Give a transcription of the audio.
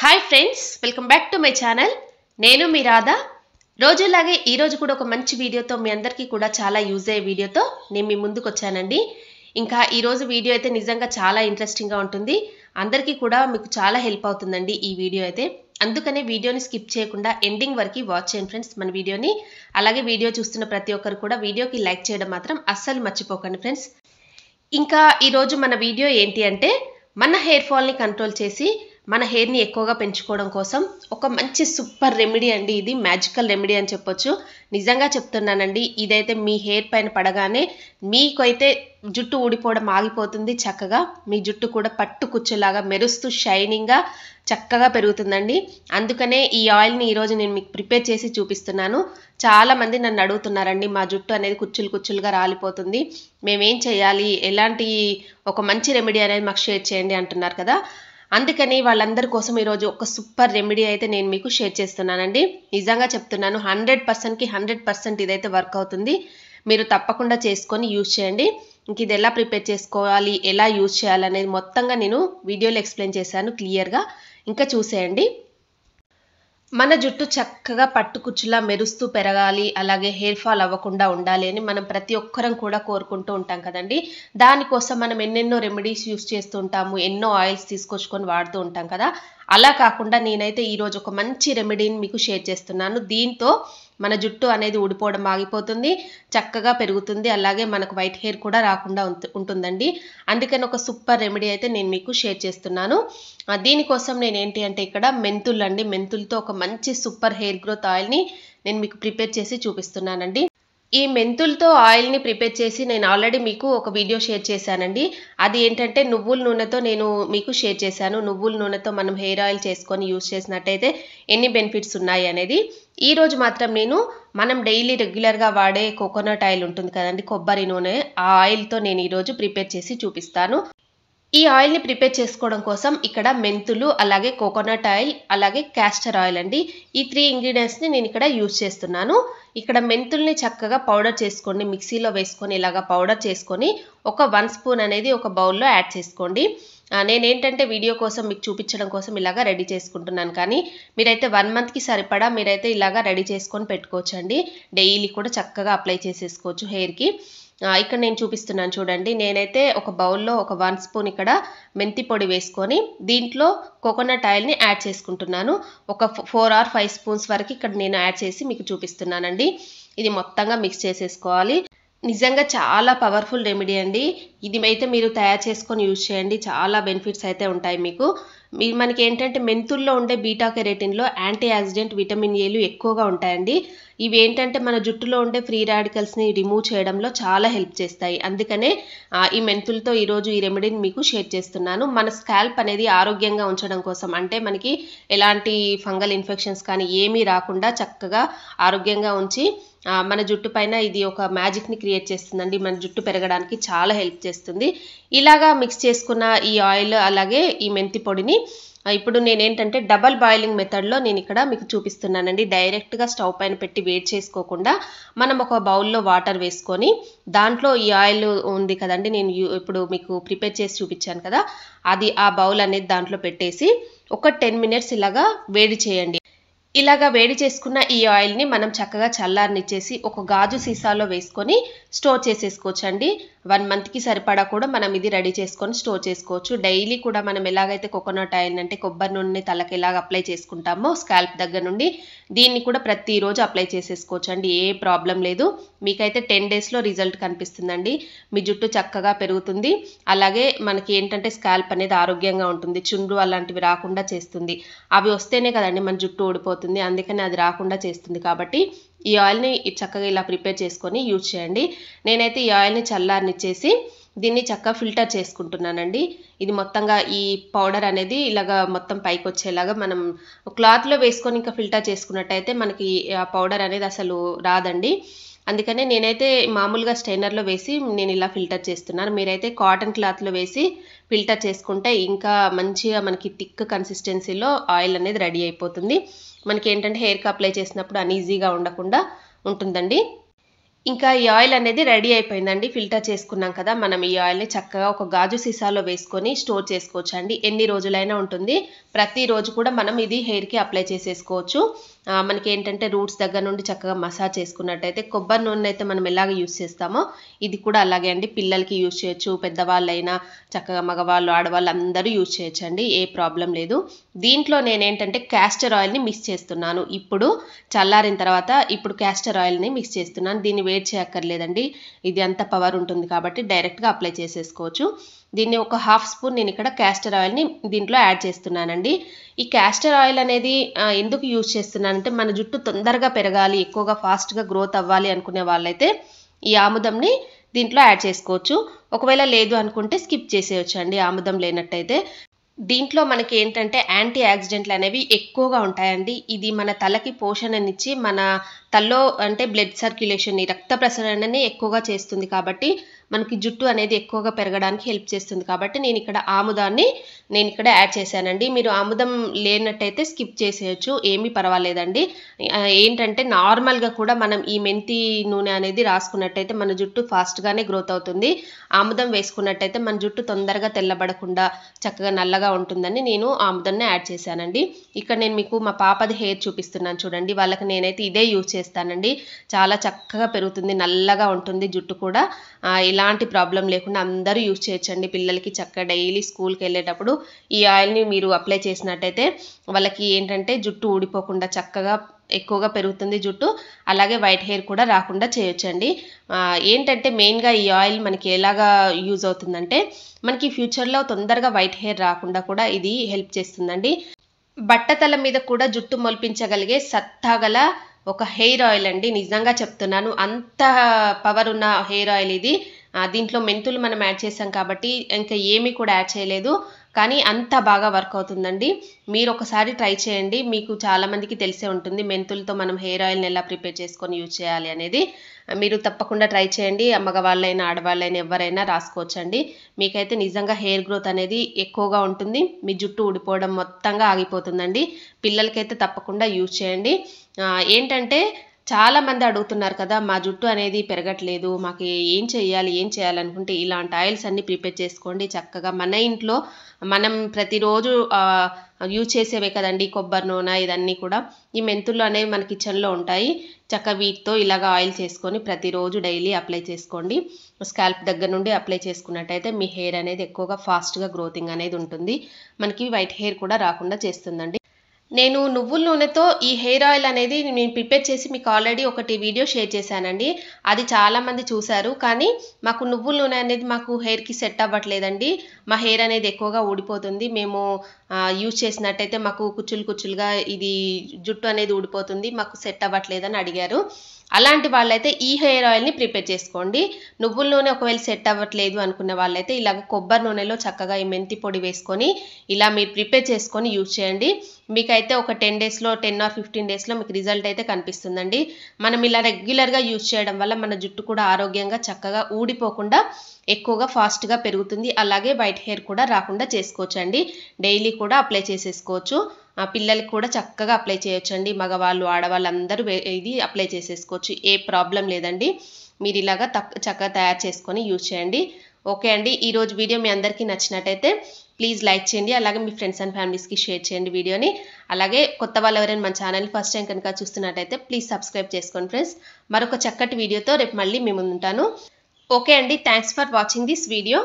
hi friends welcome back to my channel నేను మీ రాధా రోజులాగే ఈరోజు కూడా ఒక మంచి వీడియోతో మీ అందరికీ కూడా చాలా యూజ్ అయ్యే వీడియోతో నేను మీ ముందుకు వచ్చానండి ఇంకా ఈరోజు వీడియో అయితే నిజంగా చాలా ఇంట్రెస్టింగ్గా ఉంటుంది అందరికీ కూడా మీకు చాలా హెల్ప్ అవుతుందండి ఈ వీడియో అయితే అందుకనే వీడియోని స్కిప్ చేయకుండా ఎండింగ్ వరకు వాచ్ చేయండి ఫ్రెండ్స్ మన వీడియోని అలాగే వీడియో చూస్తున్న ప్రతి ఒక్కరు కూడా వీడియోకి లైక్ చేయడం మాత్రం అస్సలు మర్చిపోకండి ఫ్రెండ్స్ ఇంకా ఈరోజు మన వీడియో ఏంటి అంటే మన హెయిర్ ఫాల్ని కంట్రోల్ చేసి మన హెయిర్ని ఎక్కువగా పెంచుకోవడం కోసం ఒక మంచి సూపర్ రెమెడీ అండి ఇది మ్యాజికల్ రెమెడీ అని చెప్పొచ్చు నిజంగా చెప్తున్నానండి ఇదైతే మీ హెయిర్ పైన పడగానే మీకైతే జుట్టు ఊడిపోవడం ఆగిపోతుంది చక్కగా మీ జుట్టు కూడా పట్టు కుచ్చులాగా మెరుస్తూ షైనింగ్గా చక్కగా పెరుగుతుందండి అందుకనే ఈ ఆయిల్ని ఈరోజు నేను మీకు ప్రిపేర్ చేసి చూపిస్తున్నాను చాలామంది నన్ను అడుగుతున్నారండి మా జుట్టు అనేది కుచ్చులు కుచ్చులుగా రాలిపోతుంది మేమేం చేయాలి ఎలాంటి ఒక మంచి రెమెడీ అనేది మాకు షేర్ చేయండి అంటున్నారు కదా అందుకని వాళ్ళందరి కోసం ఈరోజు ఒక సూపర్ రెమెడీ అయితే నేను మీకు షేర్ చేస్తున్నానండి నిజంగా చెప్తున్నాను హండ్రెడ్ పర్సెంట్కి హండ్రెడ్ పర్సెంట్ ఇదైతే వర్క్ అవుతుంది మీరు తప్పకుండా చేసుకొని యూజ్ చేయండి ఇంక ఇది ఎలా ప్రిపేర్ చేసుకోవాలి ఎలా యూజ్ చేయాలనేది మొత్తంగా నేను వీడియోలో ఎక్స్ప్లెయిన్ చేశాను క్లియర్గా ఇంకా చూసేయండి మన జుట్టు చక్కగా పట్టుకుచ్చులా మెరుస్తూ పెరగాలి అలాగే హెయిర్ ఫాల్ అవ్వకుండా ఉండాలి అని మనం ప్రతి ఒక్కరం కూడా కోరుకుంటూ ఉంటాం కదండి దానికోసం మనం ఎన్నెన్నో రెమెడీస్ యూస్ చేస్తూ ఉంటాము ఎన్నో ఆయిల్స్ తీసుకొచ్చుకొని వాడుతూ ఉంటాం కదా అలా కాకుండా నేనైతే ఈరోజు ఒక మంచి రెమెడీని మీకు షేర్ చేస్తున్నాను దీంతో మన జుట్టు అనేది ఊడిపోవడం ఆగిపోతుంది చక్కగా పెరుగుతుంది అలాగే మనకు వైట్ హెయిర్ కూడా రాకుండా ఉంటుందండి అందుకని ఒక సూపర్ రెమెడీ అయితే నేను మీకు షేర్ చేస్తున్నాను దీనికోసం నేను ఏంటి అంటే ఇక్కడ మెంతులు అండి మెంతులతో ఒక మంచి సూపర్ హెయిర్ గ్రోత్ ఆయిల్ని నేను మీకు ప్రిపేర్ చేసి చూపిస్తున్నానండి ఈ మెంతులతో ఆయిల్ని ప్రిపేర్ చేసి నేను ఆల్రెడీ మీకు ఒక వీడియో షేర్ చేశానండి అది ఏంటంటే నువ్వుల నూనెతో నేను మీకు షేర్ చేశాను నువ్వుల నూనెతో మనం హెయిర్ ఆయిల్ చేసుకొని యూజ్ చేసినట్టయితే ఎన్ని బెనిఫిట్స్ ఉన్నాయి అనేది ఈరోజు మాత్రం నేను మనం డైలీ రెగ్యులర్గా వాడే కోకోనట్ ఆయిల్ ఉంటుంది కదండి కొబ్బరి నూనె ఆ ఆయిల్తో నేను ఈరోజు ప్రిపేర్ చేసి చూపిస్తాను ఈ ఆయిల్ని ప్రిపేర్ చేసుకోవడం కోసం ఇక్కడ మెంతులు అలాగే కోకోనట్ ఆయిల్ అలాగే క్యాస్టర్ ఆయిల్ అండి ఈ త్రీ ఇంగ్రీడియంట్స్ని నేను ఇక్కడ యూజ్ చేస్తున్నాను ఇక్కడ మెంతుల్ని చక్కగా పౌడర్ చేసుకోండి మిక్సీలో వేసుకొని ఇలాగా పౌడర్ చేసుకొని ఒక వన్ స్పూన్ అనేది ఒక బౌల్లో యాడ్ చేసుకోండి నేనేంటంటే వీడియో కోసం మీకు చూపించడం కోసం ఇలాగా రెడీ చేసుకుంటున్నాను కానీ మీరైతే వన్ మంత్కి సరిపడా మీరైతే ఇలాగా రెడీ చేసుకొని పెట్టుకోవచ్చండి డైలీ కూడా చక్కగా అప్లై చేసేసుకోవచ్చు హెయిర్కి ఇక్కడ నేను చూపిస్తున్నాను చూడండి నేనైతే ఒక బౌల్లో ఒక వన్ స్పూన్ ఇక్కడ మెంతి పొడి వేసుకొని దీంట్లో కోకోనట్ ఆయిల్ని యాడ్ చేసుకుంటున్నాను ఒక ఫోర్ ఆర్ ఫైవ్ స్పూన్స్ వరకు ఇక్కడ నేను యాడ్ చేసి మీకు చూపిస్తున్నానండి ఇది మొత్తంగా మిక్స్ చేసేసుకోవాలి నిజంగా చాలా పవర్ఫుల్ రెమెడీ అండి ఇది అయితే మీరు తయారు చేసుకొని యూజ్ చేయండి చాలా బెనిఫిట్స్ అయితే ఉంటాయి మీకు మనకి ఏంటంటే మెంతుల్లో ఉండే బీటా కెరెటిన్లో యాంటీ యాక్సిడెంట్ విటమిన్ ఏలు ఎక్కువగా ఉంటాయండి ఇవి ఏంటంటే మన జుట్టులో ఉండే ఫ్రీ రాడికల్స్ని రిమూవ్ చేయడంలో చాలా హెల్ప్ చేస్తాయి అందుకనే ఈ మెంతులతో ఈరోజు ఈ రెమెడీని మీకు షేర్ చేస్తున్నాను మన స్కాల్ప్ అనేది ఆరోగ్యంగా ఉంచడం కోసం అంటే మనకి ఎలాంటి ఫంగల్ ఇన్ఫెక్షన్స్ కానీ ఏమీ రాకుండా చక్కగా ఆరోగ్యంగా ఉంచి మన జుట్టు పైన ఇది ఒక మ్యాజిక్ని క్రియేట్ చేస్తుందండి మన జుట్టు పెరగడానికి చాలా హెల్ప్ చేస్తుంది ఇలాగా మిక్స్ చేసుకున్న ఈ ఆయిల్ అలాగే ఈ మెంతి పొడిని ఇప్పుడు నేనేంటంటే డబల్ బాయిలింగ్ మెథడ్లో నేను ఇక్కడ మీకు చూపిస్తున్నానండి డైరెక్ట్గా స్టవ్ పైన పెట్టి వేడి చేసుకోకుండా మనం ఒక బౌల్లో వాటర్ వేసుకొని దాంట్లో ఈ ఆయిల్ ఉంది కదండి నేను ఇప్పుడు మీకు ప్రిపేర్ చేసి చూపించాను కదా అది ఆ బౌల్ అనేది దాంట్లో పెట్టేసి ఒక టెన్ మినిట్స్ ఇలాగా వేడి చేయండి ఇలాగా వేడి చేసుకున్న ఈ ఆయిల్ని మనం చక్కగా చల్లారనిచ్చేసి ఒక గాజు సీసాలో వేసుకొని స్టోర్ చేసేసుకోవచ్చు అండి వన్ మంత్కి సరిపడా కూడా మనం ఇది రెడీ చేసుకొని స్టోర్ చేసుకోవచ్చు డైలీ కూడా మనం ఎలాగైతే కోకోనట్ ఆయిల్ అంటే కొబ్బరి నూనె తలకి ఎలాగ అప్లై చేసుకుంటామో స్కాల్ప్ దగ్గర నుండి దీన్ని కూడా ప్రతిరోజు అప్లై చేసేసుకోవచ్చు అండి ఏ ప్రాబ్లం లేదు మీకైతే టెన్ డేస్లో రిజల్ట్ కనిపిస్తుందండి మీ జుట్టు చక్కగా పెరుగుతుంది అలాగే మనకి ఏంటంటే స్కాల్ప్ అనేది ఆరోగ్యంగా ఉంటుంది చుండ్రు అలాంటివి రాకుండా చేస్తుంది అవి వస్తేనే కదండి మన జుట్టు ఊడిపోతుంది అవుతుంది అందుకని అది రాకుండా చేస్తుంది కాబట్టి ఈ ఆయిల్ని చక్కగా ఇలా ప్రిపేర్ చేసుకొని యూజ్ చేయండి నేనైతే ఈ ఆయిల్ని చల్లారనిచ్చేసి దీన్ని చక్కగా ఫిల్టర్ చేసుకుంటున్నానండి ఇది మొత్తంగా ఈ పౌడర్ అనేది ఇలాగ మొత్తం పైకి వచ్చేలాగా మనం క్లాత్లో వేసుకొని ఇంకా ఫిల్టర్ చేసుకున్నట్టయితే మనకి ఆ పౌడర్ అనేది అసలు రాదండి అందుకనే నేనైతే మామూలుగా స్టైనర్లో వేసి నేను ఇలా ఫిల్టర్ చేస్తున్నాను మీరైతే కాటన్ క్లాత్లో వేసి ఫిల్టర్ చేసుకుంటే ఇంకా మంచిగా మనకి థిక్ కన్సిస్టెన్సీలో ఆయిల్ అనేది రెడీ అయిపోతుంది మనకి ఏంటంటే హెయిర్కి అప్లై చేసినప్పుడు అన్ఈజీగా ఉండకుండా ఉంటుందండి ఇంకా ఈ ఆయిల్ అనేది రెడీ అయిపోయిందండి ఫిల్టర్ చేసుకున్నాం కదా మనం ఈ ఆయిల్ని చక్కగా ఒక గాజు సీసాలో వేసుకొని స్టోర్ చేసుకోవచ్చు అండి ఎన్ని రోజులైనా ఉంటుంది ప్రతిరోజు కూడా మనం ఇది హెయిర్కి అప్లై చేసేసుకోవచ్చు మనకి ఏంటంటే రూట్స్ దగ్గర నుండి చక్కగా మసాజ్ చేసుకున్నట్టయితే కొబ్బరి నూనె అయితే మనం ఎలాగ యూజ్ చేస్తామో ఇది కూడా అలాగే అండి పిల్లలకి యూజ్ చేయొచ్చు పెద్దవాళ్ళైనా చక్కగా మగవాళ్ళు ఆడవాళ్ళు అందరూ యూజ్ చేయొచ్చు అండి ఏ ప్రాబ్లం లేదు దీంట్లో నేనేంటంటే క్యాస్టర్ ఆయిల్ని మిక్స్ చేస్తున్నాను ఇప్పుడు చల్లారిన తర్వాత ఇప్పుడు క్యాస్టర్ ఆయిల్ని మిక్స్ చేస్తున్నాను దీన్ని వేట్ చేయక్కర్లేదండి ఇది అంత పవర్ ఉంటుంది కాబట్టి డైరెక్ట్గా అప్లై చేసేసుకోవచ్చు దీన్ని ఒక హాఫ్ స్పూన్ నేను ఇక్కడ క్యాస్టర్ ఆయిల్ని దీంట్లో యాడ్ చేస్తున్నానండి ఈ క్యాస్టర్ ఆయిల్ అనేది ఎందుకు యూజ్ చేస్తున్నానంటే మన జుట్టు తొందరగా పెరగాలి ఎక్కువగా ఫాస్ట్గా గ్రోత్ అవ్వాలి అనుకునే వాళ్ళైతే ఈ ఆముదంని దీంట్లో యాడ్ చేసుకోవచ్చు ఒకవేళ లేదు అనుకుంటే స్కిప్ చేసేయచ్చు అండి ఆముదం లేనట్టయితే దీంట్లో మనకి ఏంటంటే యాంటీ యాక్సిడెంట్లు అనేవి ఎక్కువగా ఉంటాయండి ఇది మన తలకి పోషణనిచ్చి మన తల్లో అంటే బ్లడ్ సర్క్యులేషన్ని రక్త ప్రసరణని ఎక్కువగా చేస్తుంది కాబట్టి మనకి జుట్టు అనేది ఎక్కువగా పెరగడానికి హెల్ప్ చేస్తుంది కాబట్టి నేను ఇక్కడ ఆముదాన్ని నేను ఇక్కడ యాడ్ చేశానండి మీరు ఆముదం లేనట్టయితే స్కిప్ చేసేయచ్చు ఏమీ పర్వాలేదండి ఏంటంటే నార్మల్గా కూడా మనం ఈ మెంతి నూనె అనేది రాసుకున్నట్టయితే మన జుట్టు ఫాస్ట్గానే గ్రోత్ అవుతుంది ఆముదం వేసుకున్నట్టయితే మన జుట్టు తొందరగా తెల్లబడకుండా చక్కగా నల్లగా ఉంటుందని నేను ఆముదాన్ని యాడ్ చేశానండి ఇక్కడ నేను మీకు మా పాపది హెయిర్ చూపిస్తున్నాను చూడండి వాళ్ళకి నేనైతే ఇదే యూజ్ చేస్తానండి చాలా చక్కగా పెరుగుతుంది నల్లగా ఉంటుంది జుట్టు కూడా ఇలాంటి ప్రాబ్లం లేకుండా అందరూ యూజ్ చేయొచ్చండి పిల్లలకి చక్కగా డైలీ స్కూల్కి వెళ్ళేటప్పుడు ఈ ఆయిల్ని మీరు అప్లై చేసినట్టయితే వాళ్ళకి ఏంటంటే జుట్టు ఊడిపోకుండా చక్కగా ఎక్కువగా పెరుగుతుంది జుట్టు అలాగే వైట్ హెయిర్ కూడా రాకుండా చేయొచ్చండి ఏంటంటే మెయిన్గా ఈ ఆయిల్ మనకి ఎలాగా యూజ్ అవుతుందంటే మనకి ఫ్యూచర్లో తొందరగా వైట్ హెయిర్ రాకుండా కూడా ఇది హెల్ప్ చేస్తుందండి బట్టతల మీద కూడా జుట్టు మొలిపించగలిగే సత్తాగల ఒక హెయిర్ ఆయిల్ అండి నిజంగా చెప్తున్నాను అంత పవర్ ఉన్న హెయిర్ ఆయిల్ ఇది దీంట్లో మెంతులు మనం యాడ్ చేసాం కాబట్టి ఇంకా ఏమీ కూడా యాడ్ చేయలేదు కానీ అంత బాగా వర్క్ అవుతుందండి మీరు ఒకసారి ట్రై చేయండి మీకు చాలామందికి తెలిసే ఉంటుంది మెంతులతో మనం హెయిర్ ఆయిల్ని ఎలా ప్రిపేర్ చేసుకొని యూజ్ చేయాలి అనేది మీరు తప్పకుండా ట్రై చేయండి అమ్మగవాళ్ళైనా ఆడవాళ్ళైనా ఎవరైనా రాసుకోవచ్చండి మీకైతే నిజంగా హెయిర్ గ్రోత్ అనేది ఎక్కువగా ఉంటుంది మీ జుట్టు ఊడిపోవడం మొత్తంగా ఆగిపోతుందండి పిల్లలకైతే తప్పకుండా యూజ్ చేయండి ఏంటంటే చాలామంది అడుగుతున్నారు కదా మా జుట్టు అనేది పెరగట్లేదు మాకు ఏం చేయాలి ఏం చేయాలనుకుంటే ఇలాంటి ఆయిల్స్ అన్ని ప్రిపేర్ చేసుకోండి చక్కగా మన ఇంట్లో మనం ప్రతిరోజు యూజ్ చేసేవే కదండి కొబ్బరి నూనె ఇదన్నీ కూడా ఈ మెంతులు అనేవి మన కిచెన్లో ఉంటాయి చక్క వీటితో ఇలాగ ఆయిల్ చేసుకొని ప్రతిరోజు డైలీ అప్లై చేసుకోండి స్కాల్ప్ దగ్గర నుండి అప్లై చేసుకున్నట్టయితే మీ హెయిర్ అనేది ఎక్కువగా ఫాస్ట్గా గ్రోతింగ్ అనేది ఉంటుంది మనకి వైట్ హెయిర్ కూడా రాకుండా చేస్తుందండి నేను నువ్వుల నూనెతో ఈ హెయిర్ ఆయిల్ అనేది నేను ప్రిపేర్ చేసి మీకు ఆల్రెడీ ఒకటి వీడియో షేర్ చేశానండి అది చాలామంది చూశారు కానీ మాకు నువ్వుల నూనె అనేది మాకు హెయిర్కి సెట్ అవ్వట్లేదండి మా హెయిర్ అనేది ఎక్కువగా ఊడిపోతుంది మేము యూజ్ చేసినట్టయితే మాకు కుచ్చులు కుచ్చులుగా ఇది జుట్టు అనేది ఊడిపోతుంది మాకు సెట్ అవ్వట్లేదని అడిగారు అలాంటి వాళ్ళైతే ఈ హెయిర్ ఆయిల్ని ప్రిపేర్ చేసుకోండి నువ్వుల నూనె ఒకవేళ సెట్ అవ్వట్లేదు అనుకున్న వాళ్ళైతే ఇలాగ కొబ్బరి నూనెలో చక్కగా ఈ మెంతి పొడి వేసుకొని ఇలా మీరు ప్రిపేర్ చేసుకొని యూజ్ చేయండి మీకైతే ఒక టెన్ డేస్లో టెన్ ఆర్ ఫిఫ్టీన్ డేస్లో మీకు రిజల్ట్ అయితే కనిపిస్తుందండి మనం ఇలా రెగ్యులర్గా యూజ్ చేయడం వల్ల మన జుట్టు కూడా ఆరోగ్యంగా చక్కగా ఊడిపోకుండా ఎక్కువగా ఫాస్ట్గా పెరుగుతుంది అలాగే బయట వైట్ హెయిర్ కూడా రాకుండా చేసుకోవచ్చు అండి డైలీ కూడా అప్లై చేసేసుకోవచ్చు పిల్లలకి కూడా చక్కగా అప్లై చేయొచ్చండి మగవాళ్ళు ఆడవాళ్ళు అందరూ ఇది అప్లై చేసేసుకోవచ్చు ఏ ప్రాబ్లం లేదండి మీరు ఇలాగా చక్కగా తయారు చేసుకొని యూజ్ చేయండి ఓకే అండి ఈరోజు వీడియో మీ అందరికీ నచ్చినట్టయితే ప్లీజ్ లైక్ చేయండి అలాగే మీ ఫ్రెండ్స్ అండ్ ఫ్యామిలీస్కి షేర్ చేయండి వీడియోని అలాగే కొత్త వాళ్ళు ఎవరైనా మన ఛానల్ ఫస్ట్ టైం కనుక చూస్తున్నట్టయితే ప్లీజ్ సబ్స్క్రైబ్ చేసుకోండి ఫ్రెండ్స్ మరొక చక్కటి వీడియోతో రేపు మళ్ళీ మేము ఉంటాను ఓకే అండి thanks for watching this video